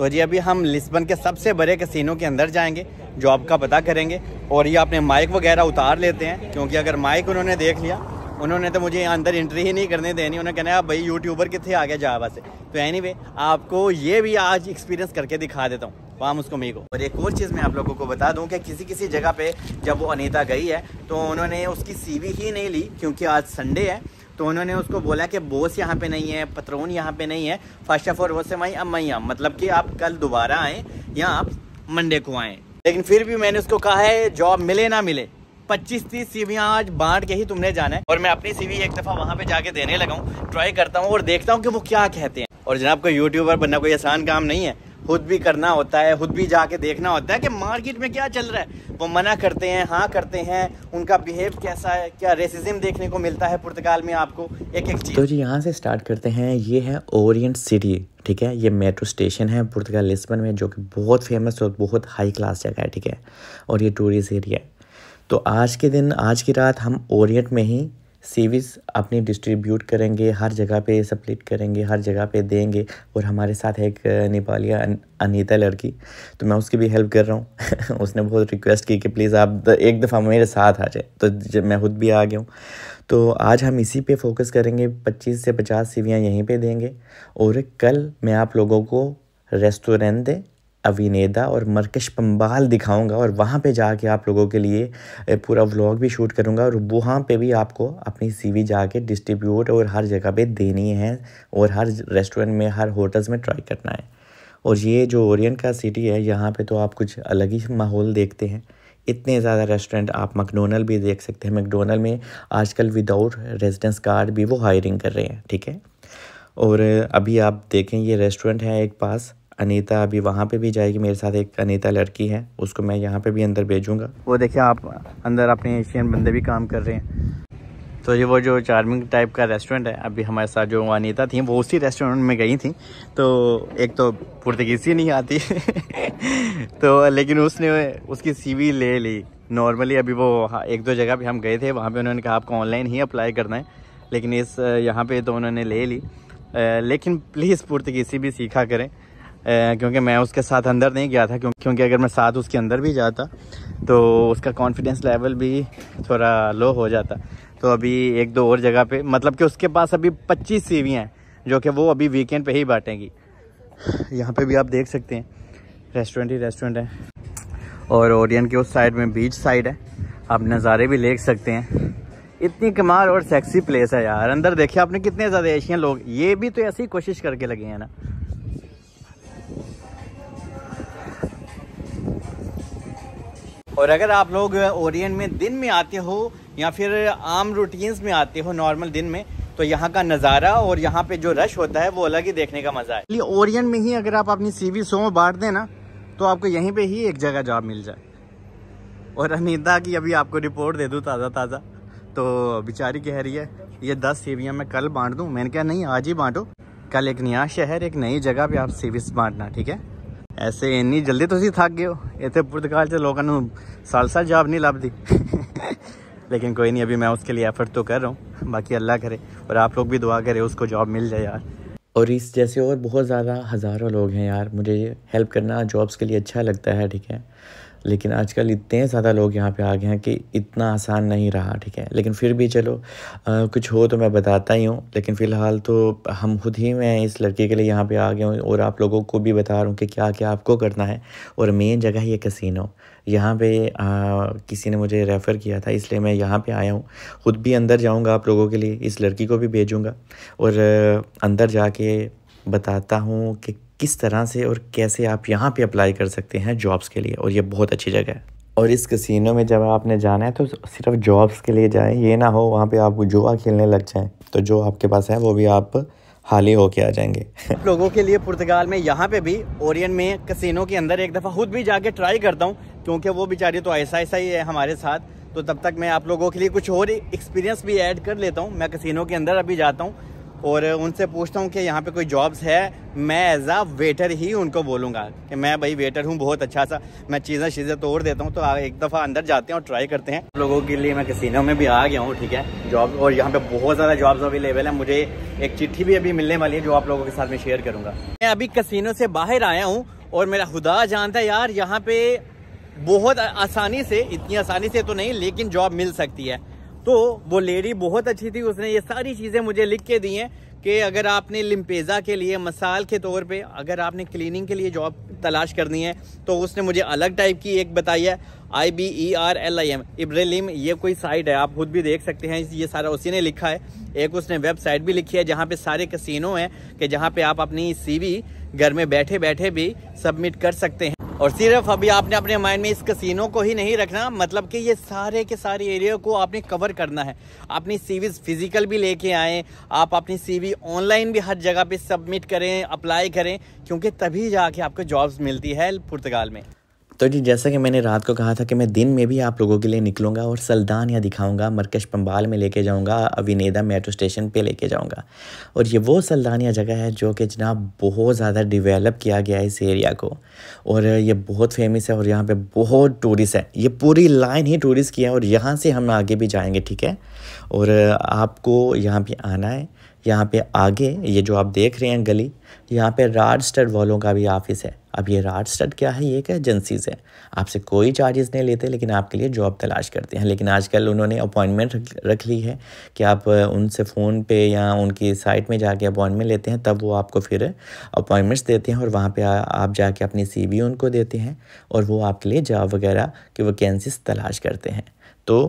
तो जी अभी हम लिस्बन के सबसे बड़े कसिनों के अंदर जाएंगे जॉब का पता करेंगे और ये अपने माइक वगैरह उतार लेते हैं क्योंकि अगर माइक उन्होंने देख लिया उन्होंने तो मुझे अंदर एंट्री ही नहीं करने देनी उन्होंने कहना आप भाई यूट्यूबर कितने आ गया जावा से तो वे आपको ये भी आज एक्सपीरियंस करके दिखा देता हूँ वहाँ उसको मी को और एक और चीज़ मैं आप लोगों को बता दूँ कि किसी किसी जगह पे जब वो अनीता गई है तो उन्होंने उसकी सीवी ही नहीं ली क्योंकि आज संडे है तो उन्होंने उसको बोला कि बोस यहाँ पे नहीं है पत्रोन यहाँ पे नहीं है ऑफ ऑल वो से माई अम्मैया मतलब कि आप कल दोबारा आएँ या आप मंडे को आएँ लेकिन फिर भी मैंने उसको कहा है जॉब मिले ना मिले पच्चीस तीस सीवियाँ आज बांट के ही तुमने जाना है और मैं अपनी सीवी एक दफ़ा वहाँ पे जाके देने लगा हूँ ट्राई करता हूँ और देखता हूँ कि वो क्या कहते हैं और जनाब को यूट्यूबर बनना कोई आसान काम नहीं है खुद भी करना होता है खुद भी जाके देखना होता है कि मार्केट में क्या चल रहा है वो मना करते हैं हाँ करते हैं उनका बिहेव कैसा है क्या रेसिज्म देखने को मिलता है पुर्तगाल में आपको एक एक चीज़ तो जी यहाँ से स्टार्ट करते हैं ये है ओरिएंट सिटी ठीक है ये मेट्रो स्टेशन है पुर्तगाल लिस्बन में जो कि बहुत फेमस और बहुत हाई क्लास जगह है ठीक है और ये टूरिस्ट एरिया है तो आज के दिन आज की रात हम ओरिएंट में ही सीवीज अपनी डिस्ट्रीब्यूट करेंगे हर जगह पे सप्लिट करेंगे हर जगह पे देंगे और हमारे साथ एक नेपालिया अन, अनीता लड़की तो मैं उसकी भी हेल्प कर रहा हूँ उसने बहुत रिक्वेस्ट की कि प्लीज़ आप द, एक दफ़ा मेरे साथ आ जाए तो जब मैं खुद भी आ गया हूँ तो आज हम इसी पे फोकस करेंगे 25 से 50 सीवियाँ यहीं पर देंगे और कल मैं आप लोगों को रेस्टोरेंट दें अविनेदा और मरकश पंबाल दिखाऊंगा और वहाँ पे जाके आप लोगों के लिए पूरा व्लॉग भी शूट करूँगा और वहाँ पे भी आपको अपनी सीवी जाके डिस्ट्रीब्यूट और हर जगह पे देनी है और हर रेस्टोरेंट में हर होटल्स में ट्राई करना है और ये जो ओरियन का सिटी है यहाँ पे तो आप कुछ अलग ही माहौल देखते हैं इतने ज़्यादा रेस्टोरेंट आप मकडोनल भी देख सकते हैं मकडोनल में आजकल विदाउट रेजिडेंस कार्ड भी वो हायरिंग कर रहे हैं ठीक है और अभी आप देखें ये रेस्टोरेंट है एक पास अनीता अभी वहाँ पे भी जाएगी मेरे साथ एक अनीता लड़की है उसको मैं यहाँ पे भी अंदर भेजूँगा वो देखिए आप अंदर अपने एशियन बंदे भी काम कर रहे हैं तो ये वो जो चार्मिंग टाइप का रेस्टोरेंट है अभी हमारे साथ जो अनीता थी वो उसी रेस्टोरेंट में गई थी तो एक तो पुर्तगीसी नहीं आती तो लेकिन उसने उसकी सी ले ली नॉर्मली अभी वो एक दो जगह पर हम गए थे वहाँ पर उन्होंने कहा आपको ऑनलाइन ही अप्लाई करना है लेकिन इस यहाँ पर तो उन्होंने ले ली लेकिन प्लीज़ पुर्तगीसी भी सीखा करें क्योंकि मैं उसके साथ अंदर नहीं गया था क्योंकि क्योंकि अगर मैं साथ उसके अंदर भी जाता तो उसका कॉन्फिडेंस लेवल भी थोड़ा लो हो जाता तो अभी एक दो और जगह पे मतलब कि उसके पास अभी 25 सीवियाँ हैं जो कि वो अभी वीकेंड पे ही बांटेंगी यहाँ पे भी आप देख सकते हैं रेस्टोरेंट ही रेस्टोरेंट है और ओरियन के उस साइड में बीच साइड है आप नज़ारे भी देख सकते हैं इतनी कमाल और सेक्सी प्लेस है यार अंदर देखिए आपने कितने ज़्यादा एशियन लोग ये भी तो ऐसी कोशिश करके लगे हैं ना और अगर आप लोग ओरियन में दिन में आते हो या फिर आम रूटीन्स में आते हो नॉर्मल दिन में तो यहाँ का नज़ारा और यहाँ पे जो रश होता है वो अलग ही देखने का मज़ा है ओरियन में ही अगर आप अपनी सीवी सो बांट दें ना तो आपको यहीं पे ही एक जगह जॉब मिल जाए और अनिता की अभी आपको रिपोर्ट दे दूँ ताज़ा ताज़ा तो बेचारी कह रही है ये दस सीवियाँ मैं कल बांट दूँ मैंने कहा नहीं आज ही बांटो कल एक नया शहर एक नई जगह पे आप सीविस बांटना ठीक है ऐसे इन्नी जल्दी ਤੁਸੀਂ थक गए इतने पुर्तकाल से लोगों ने साल साल जॉब नहीं ਲੱਭਦੀ लेकिन कोई नहीं अभी मैं उसके लिए एफ़र्ट तो कर रहा हूँ बाकी अल्लाह करे और आप लोग भी दुआ करें उसको जॉब मिल जाए यार और इस जैसे और बहुत ज़्यादा हज़ारों लोग हैं यार मुझे हेल्प करना जॉब्स के लिए अच्छा लगता है ठीक है लेकिन आजकल इतने ज़्यादा लोग यहाँ पे आ गए हैं कि इतना आसान नहीं रहा ठीक है लेकिन फिर भी चलो आ, कुछ हो तो मैं बताता ही हूँ लेकिन फ़िलहाल तो हम खुद ही मैं इस लड़के के लिए यहाँ पे आ गया हूँ और आप लोगों को भी बता रहा हूँ कि क्या क्या आपको करना है और मेन जगह ये कसिनो यहाँ पे आ, किसी ने मुझे रेफ़र किया था इसलिए मैं यहाँ पे आया हूँ ख़ुद भी अंदर जाऊँगा आप लोगों के लिए इस लड़की को भी भेजूँगा और अंदर जाके बताता हूँ कि किस तरह से और कैसे आप यहाँ पे अप्लाई कर सकते हैं जॉब्स के लिए और ये बहुत अच्छी जगह है और इस कसिनो में जब आपने जाना है तो सिर्फ जॉब्स के लिए जाएं ये ना हो वहाँ पे आप जुआ खेलने लग जाएं तो जो आपके पास है वो भी आप ही होके आ जाएंगे आप लोगों के लिए पुर्तगाल में यहाँ पे भी ओरियन में कसिनो के अंदर एक दफ़ा खुद भी जाके ट्राई करता हूँ क्योंकि वो बेचारी तो ऐसा ऐसा ही है हमारे साथ तो तब तक मैं आप लोगों के लिए कुछ और एक्सपीरियंस भी ऐड कर लेता हूँ मैं कसिनो के अंदर अभी जाता हूँ और उनसे पूछता हूँ कि यहाँ पे कोई जॉब्स है मैं एज आ वेटर ही उनको बोलूँगा कि मैं भाई वेटर हूँ बहुत अच्छा सा मैं चीज़ें चीज़ें तोड़ देता हूँ तो एक दफ़ा अंदर जाते हैं और ट्राई करते हैं लोगों के लिए मैं कसिनो में भी आ गया हूँ ठीक है जॉब और यहाँ पे बहुत ज़्यादा जॉब्स अवेलेबल है मुझे एक चिट्ठी भी अभी मिलने वाली है जो आप लोगों के साथ में शेयर करूँगा मैं अभी कसिनो से बाहर आया हूँ और मेरा खुदा जानता है यार यहाँ पे बहुत आसानी से इतनी आसानी से तो नहीं लेकिन जॉब मिल सकती है तो वो लेडी बहुत अच्छी थी उसने ये सारी चीज़ें मुझे लिख के दी हैं कि अगर आपने लिम्पेज़ा के लिए मसाल के तौर पे अगर आपने क्लीनिंग के लिए जॉब तलाश करनी है तो उसने मुझे अलग टाइप की एक बताई है I B E e R L I M इब्रेलिम ये कोई साइट है आप खुद भी देख सकते हैं ये सारा उसी ने लिखा है एक उसने वेबसाइट भी लिखी है जहाँ पे सारे कसिनो हैं कि जहाँ पे आप अपनी सीवी घर में बैठे बैठे भी सबमिट कर सकते हैं और सिर्फ अभी आपने अपने माइंड में इस कसिनो को ही नहीं रखना मतलब कि ये सारे के सारे एरिया को आपने कवर करना है अपनी सीवीज फिजिकल भी लेके आएँ आप अपनी सीवी ऑनलाइन भी हर जगह पे सबमिट करें अप्लाई करें क्योंकि तभी जाके आपको जॉब्स मिलती है पुर्तगाल में तो जी जैसा कि मैंने रात को कहा था कि मैं दिन में भी आप लोगों के लिए निकलूँगा और सल्दान या दिखाऊँगा मरकश पम्बाल में लेके जाऊँगा अविनेदा मेट्रो स्टेशन पर लेके जाऊँगा और ये वो सल्दानिया जगह है जो कि जनाब बहुत ज़्यादा डिवेलप किया गया है इस एरिया को और ये बहुत फेमस है और यहाँ पर बहुत टूरिस्ट है ये पूरी लाइन ही टूरिस्ट की है और यहाँ से हम आगे भी जाएँगे ठीक है और आपको यहाँ पर आना है यहाँ पे आगे ये जो आप देख रहे हैं गली यहाँ पे राड स्टड वालों का भी ऑफिस है अब ये राड स्टड क्या है ये एक एजेंसीज है आपसे कोई चार्जेस नहीं लेते लेकिन आपके लिए जॉब तलाश करते हैं लेकिन आजकल उन्होंने अपॉइंटमेंट रख ली है कि आप उनसे फ़ोन पे या उनकी साइट में जाके अपॉइंटमेंट लेते हैं तब वो आपको फिर अपॉइंटमेंट्स देते हैं और वहाँ पर आप जाके अपनी सी उनको देते हैं और वो आपके लिए जॉब वगैरह की वैकेंसीज तलाश करते हैं तो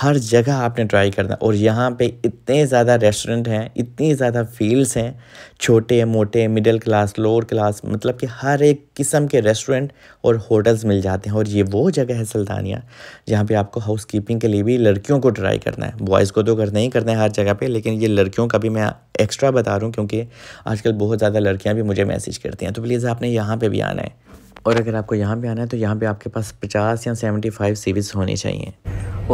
हर जगह आपने ट्राई करना और यहाँ पे इतने ज़्यादा रेस्टोरेंट हैं इतनी ज़्यादा फील्ड्स हैं छोटे मोटे मिडिल क्लास लोअर क्लास मतलब कि हर एक किस्म के रेस्टोरेंट और होटल्स मिल जाते हैं और ये वो जगह है सुल्तानिया जहाँ पे आपको हाउस कीपिंग के लिए भी लड़कियों को ट्राई करना है बॉयज़ को तो करना ही करना है हर जगह पर लेकिन ये लड़कियों का भी मैं एक्स्ट्रा बता रहा हूँ क्योंकि आजकल बहुत ज़्यादा लड़कियाँ भी मुझे मैसेज करती हैं तो प्लीज़ आपने यहाँ पर भी आना है और अगर आपको यहाँ पे आना है तो यहाँ पे आपके पास 50 या 75 सीविस होनी चाहिए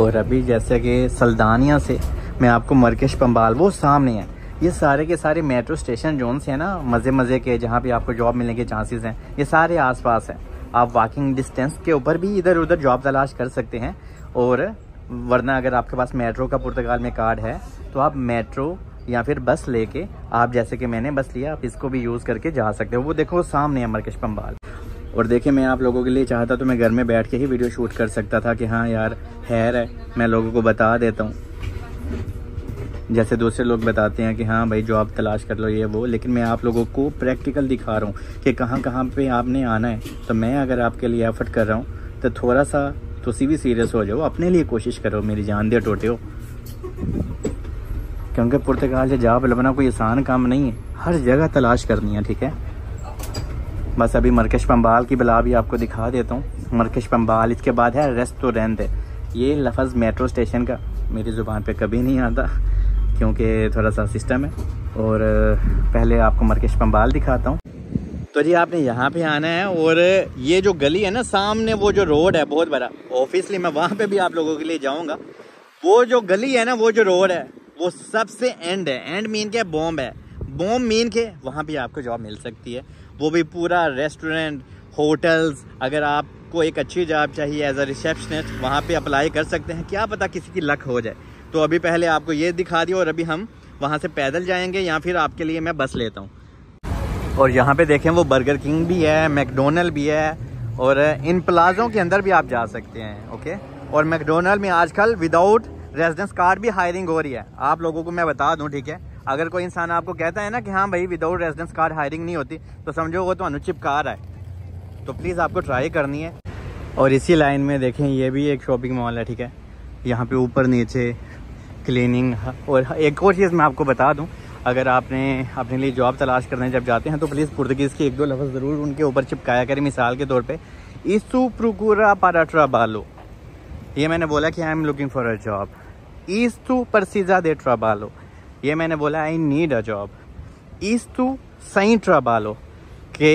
और अभी जैसे कि सल्दानिया से मैं आपको मरकश पम्बाल वो सामने है ये सारे के सारे मेट्रो स्टेशन जोन्स हैं ना मज़े मज़े के जहाँ पे आपको जॉब मिलने के चांसेस हैं ये सारे आसपास हैं आप वॉकिंग डिस्टेंस के ऊपर भी इधर उधर जॉब तलाश कर सकते हैं और वरना अगर आपके पास मेट्रो का पुर्तगाल में कार्ड है तो आप मेट्रो या फिर बस लेके आप जैसे कि मैंने बस लिया आप इसको भी यूज़ करके जा सकते हो वो देखो सामने है मरकश पम्बाल और देखिए मैं आप लोगों के लिए चाहता तो मैं घर में बैठ के ही वीडियो शूट कर सकता था कि हाँ यार हेयर है मैं लोगों को बता देता हूँ जैसे दूसरे लोग बताते हैं कि हाँ भाई जो आप तलाश कर लो ये वो लेकिन मैं आप लोगों को प्रैक्टिकल दिखा रहा हूँ कि कहाँ कहाँ पे आपने आना है तो मैं अगर आपके लिए एफर्ट कर रहा हूँ तो थोड़ा सा तुम भी सीरियस हो जाओ अपने लिए कोशिश करो मेरी जान दे टोटे हो क्योंकि पुर्तगाल से जॉब लबना कोई आसान काम नहीं है हर जगह तलाश करनी है ठीक है बस अभी मरकश पम्बाल की बला भी आपको दिखा देता हूँ मरकश पम्बाल इसके बाद है रेस्टोरेंट ये लफज मेट्रो स्टेशन का मेरी ज़ुबान पे कभी नहीं आता क्योंकि थोड़ा सा सिस्टम है और पहले आपको मरकश पम्बाल दिखाता हूँ तो जी आपने यहाँ पे आना है और ये जो गली है ना सामने वो जो रोड है बहुत बड़ा ऑफिसली मैं वहाँ पे भी आप लोगों के लिए जाऊँगा वो जो गली है ना वो जो रोड है वो सबसे एंड है एंड मीन के बॉम्ब है बॉम्ब मीन के वहाँ भी आपको जॉब मिल सकती है वो भी पूरा रेस्टोरेंट होटल्स अगर आपको एक अच्छी जॉब चाहिए एज अ रिसेप्शनिस्ट वहाँ पे अप्लाई कर सकते हैं क्या पता किसी की लक हो जाए तो अभी पहले आपको ये दिखा दिया और अभी हम वहाँ से पैदल जाएंगे या फिर आपके लिए मैं बस लेता हूँ और यहाँ पे देखें वो बर्गर किंग भी है मैकडोनल्ड भी है और इन प्लाजों के अंदर भी आप जा सकते हैं ओके और मैकडोनल्ड में आजकल विदाउट रेजिडेंस कार्ड भी हायरिंग हो रही है आप लोगों को मैं बता दूँ ठीक है अगर कोई इंसान आपको कहता है ना कि हाँ भाई विदाउट रेजिडेंस कार्ड हायरिंग नहीं होती तो समझो वो तो ਚਿਪਕਾ रहा है तो प्लीज़ आपको ट्राई करनी है और इसी लाइन में देखें ये भी एक शॉपिंग मॉल है ठीक है यहाँ पे ऊपर नीचे क्लीनिंग और एक और चीज़ मैं आपको बता दूँ अगर आपने अपने लिए जॉब तलाश करने जब जाते हैं तो प्लीज़ पुर्तगीज़ के एक दो लफ्ज़ ज़रूर उनके ऊपर चिपकाया करें मिसाल के तौर पर ईसू प्रकूरा पाराट्रा बालो ये मैंने बोला कि I am looking for a job ईस्तु परसीजा दे ट्रा बालो ये मैंने बोला आई नीड अ जॉब इस तू सही ट्रबालो के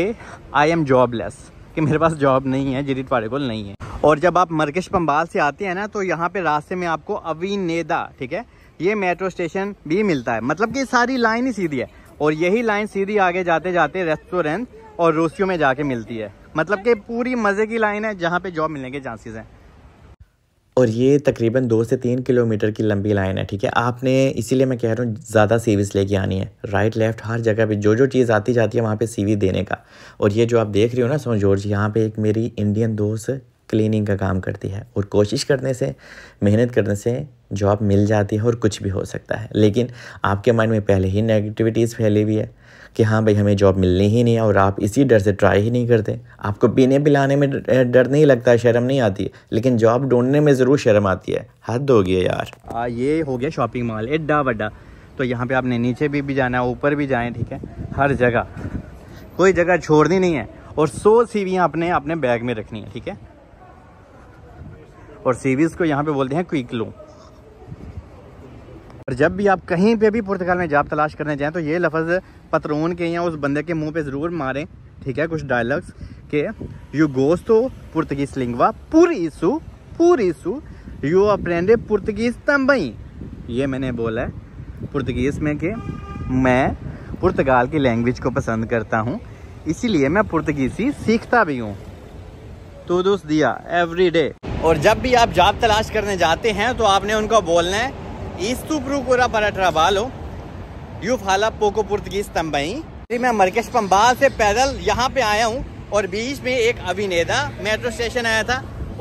आई एम जॉबलेस कि मेरे पास जॉब नहीं है जिरिट को नहीं है और जब आप मरकश पम्बाल से आते हैं ना तो यहाँ पे रास्ते में आपको अविनेदा ठीक है ये मेट्रो स्टेशन भी मिलता है मतलब कि सारी लाइन ही सीधी है और यही लाइन सीधी आगे जाते जाते रेस्टोरेंट और रोसियों में जाके मिलती है मतलब कि पूरी मज़े की लाइन है जहाँ पे जॉब मिलने के चांसेस हैं और ये तकरीबन दो से तीन किलोमीटर की लंबी लाइन है ठीक है आपने इसीलिए मैं कह रहा हूँ ज़्यादा सीवीस लेके आनी है राइट लेफ्ट हर जगह पे जो जो चीज़ आती जाती है वहाँ पे सीवी देने का और ये जो आप देख रहे हो ना जॉर्ज यहाँ पे एक मेरी इंडियन दोस्त क्लीनिंग का काम करती है और कोशिश करने से मेहनत करने से जॉब मिल जाती है और कुछ भी हो सकता है लेकिन आपके माइंड में पहले ही नेगेटिविटीज़ फैली हुई है कि हाँ भाई हमें जॉब मिलनी ही नहीं है और आप इसी डर से ट्राई ही नहीं करते आपको पीने पिलाने में डर नहीं लगता शर्म नहीं आती लेकिन जॉब ढूंढने में ज़रूर शर्म आती है हद हो गया यार आ, ये हो गया शॉपिंग मॉल एड्डा वड्डा तो यहाँ पर आपने नीचे भी, भी जाना है ऊपर भी जाएँ ठीक है हर जगह कोई जगह छोड़नी नहीं है और सौ सीवियाँ आपने अपने बैग में रखनी है ठीक है और सीवीज को यहाँ पे बोलते हैं क्विक लो और जब भी आप कहीं पे भी पुर्तगाल में जॉब तलाश करने जाएं तो ये लफ्ज़ पतरोन के या उस बंदे के मुंह पे ज़रूर मारें ठीक है कुछ डायलॉग्स के यू गोस तो पुर्तगीज लिंगवा पूरी इसू पूरी इसू यू अप्रेंडे पुर्तगीज तम्बई ये मैंने बोला है पुर्तगीज में कि मैं पुर्तगाल की लैंग्वेज को पसंद करता हूँ इसीलिए मैं पुर्तगीजी सीखता भी हूँ तो दोस्त दिया एवरी डे और जब भी आप जॉब तलाश करने जाते हैं तो आपने उनको बोलना है तू प्रू पूरा पराठा बालो यू फाला पोको पुर्तगीज तम्बई मैं मरकेश पंबाल से पैदल यहाँ पे आया हूँ और बीच में एक अभिनेता मेट्रो स्टेशन आया था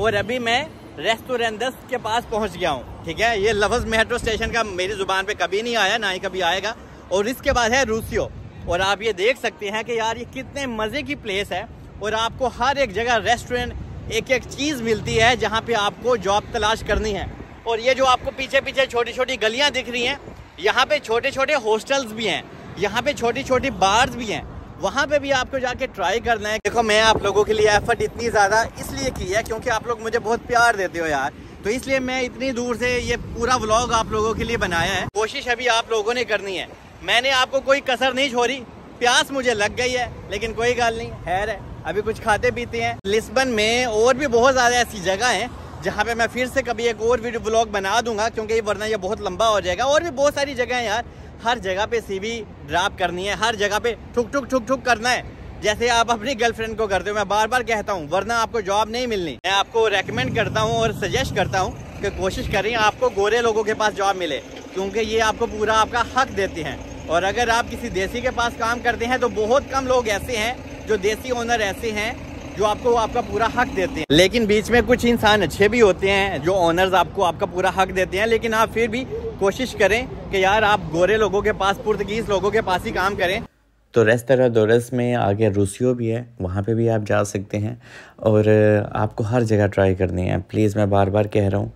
और अभी मैं रेस्टोरेंट के पास पहुँच गया हूँ ठीक है ये लफ्ज़ मेट्रो स्टेशन का मेरी ज़ुबान पे कभी नहीं आया ना ही कभी आएगा और इसके बाद है रूसियो और आप ये देख सकते हैं कि यार ये कितने मज़े की प्लेस है और आपको हर एक जगह रेस्टोरेंट एक एक चीज़ मिलती है जहाँ पे आपको जॉब तलाश करनी है और ये जो आपको पीछे पीछे छोटी छोटी गलियाँ दिख रही हैं यहाँ पे छोटे छोटे हॉस्टल्स भी हैं यहाँ पे छोटी छोटी बार्स भी हैं वहाँ पे भी आपको जाके ट्राई करना है देखो मैं आप लोगों के लिए एफर्ट इतनी ज़्यादा इसलिए की है क्योंकि आप लोग मुझे बहुत प्यार देते हो यार तो इसलिए मैं इतनी दूर से ये पूरा व्लॉग आप लोगों के लिए बनाया है कोशिश अभी आप लोगों ने करनी है मैंने आपको कोई कसर नहीं छोड़ी प्यास मुझे लग गई है लेकिन कोई गाल नहीं हैर है अभी कुछ खाते पीते हैं लिस्बन में और भी बहुत ज़्यादा ऐसी जगह हैं जहाँ पे मैं फिर से कभी एक और वीडियो ब्लॉग बना दूंगा क्योंकि वरना ये बहुत लंबा हो जाएगा और भी बहुत सारी जगह है यार हर जगह पे सीवी ड्राप करनी है हर जगह पे ठुक ठुक ठुक ठुक करना है जैसे आप अपनी गर्लफ्रेंड को करते हो मैं बार बार कहता हूँ वरना आपको जॉब नहीं मिलनी मैं आपको रेकमेंड करता हूँ और सजेस्ट करता हूँ कि कोशिश करें आपको गोरे लोगों के पास जॉब मिले क्योंकि ये आपको पूरा आपका हक देते हैं और अगर आप किसी देसी के पास काम करते हैं तो बहुत कम लोग ऐसे हैं जो देसी ओनर ऐसे हैं जो आपको आपका पूरा हक देते हैं लेकिन बीच में कुछ इंसान अच्छे भी होते हैं जो ऑनर्स आपको आपका पूरा हक देते हैं लेकिन आप फिर भी कोशिश करें कि यार आप गोरे लोगों के पास पुर्तगीज़ लोगों के पास ही काम करें तो रेस्तरा दोरस में आगे रूसियो भी है वहाँ पे भी आप जा सकते हैं और आपको हर जगह ट्राई करनी है प्लीज़ मैं बार बार कह रहा हूँ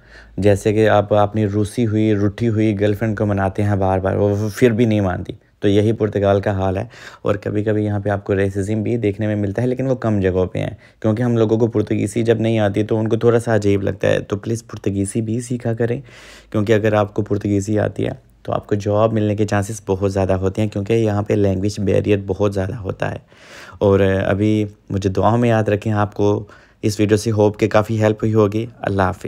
जैसे कि आप अपनी रूसी हुई रूठी हुई गर्लफ्रेंड को मनाते हैं बार बार वो फिर भी नहीं मानती तो यही पुर्तगाल का हाल है और कभी कभी यहाँ पे आपको रेसिज्म भी देखने में मिलता है लेकिन वो कम जगहों पे हैं क्योंकि हम लोगों को पुर्तगीसी जब नहीं आती तो उनको थोड़ा सा अजीब लगता है तो प्लीज़ पुर्तगीसी भी सीखा करें क्योंकि अगर आपको पुर्तगीसी आती है तो आपको जॉब मिलने के चांसेस बहुत ज़्यादा होते हैं क्योंकि यहाँ पे लैंग्वेज बैरियर बहुत ज़्यादा होता है और अभी मुझे दुआओं में याद रखें आपको इस वीडियो से होप के काफ़ी हेल्प हुई होगी अल्लाह हाफि